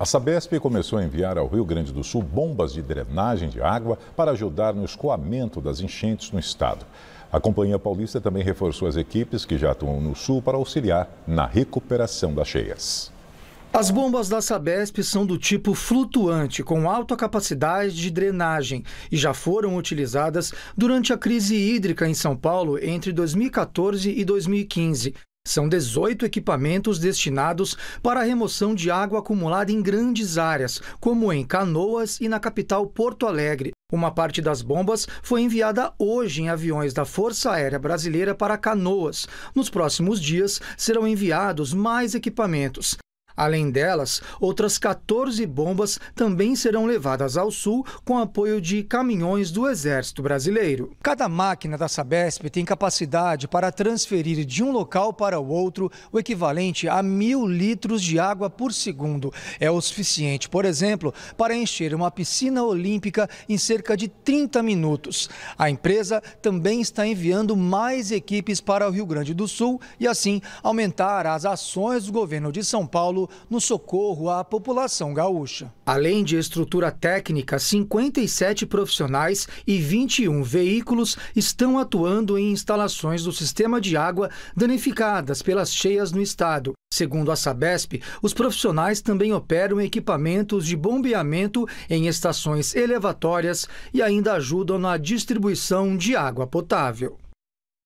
A Sabesp começou a enviar ao Rio Grande do Sul bombas de drenagem de água para ajudar no escoamento das enchentes no estado. A Companhia Paulista também reforçou as equipes que já atuam no sul para auxiliar na recuperação das cheias. As bombas da Sabesp são do tipo flutuante, com alta capacidade de drenagem, e já foram utilizadas durante a crise hídrica em São Paulo entre 2014 e 2015. São 18 equipamentos destinados para a remoção de água acumulada em grandes áreas, como em Canoas e na capital Porto Alegre. Uma parte das bombas foi enviada hoje em aviões da Força Aérea Brasileira para Canoas. Nos próximos dias serão enviados mais equipamentos. Além delas, outras 14 bombas também serão levadas ao sul com apoio de caminhões do Exército Brasileiro. Cada máquina da Sabesp tem capacidade para transferir de um local para o outro o equivalente a mil litros de água por segundo. É o suficiente, por exemplo, para encher uma piscina olímpica em cerca de 30 minutos. A empresa também está enviando mais equipes para o Rio Grande do Sul e, assim, aumentar as ações do governo de São Paulo no socorro à população gaúcha. Além de estrutura técnica, 57 profissionais e 21 veículos estão atuando em instalações do sistema de água danificadas pelas cheias no estado. Segundo a Sabesp, os profissionais também operam equipamentos de bombeamento em estações elevatórias e ainda ajudam na distribuição de água potável.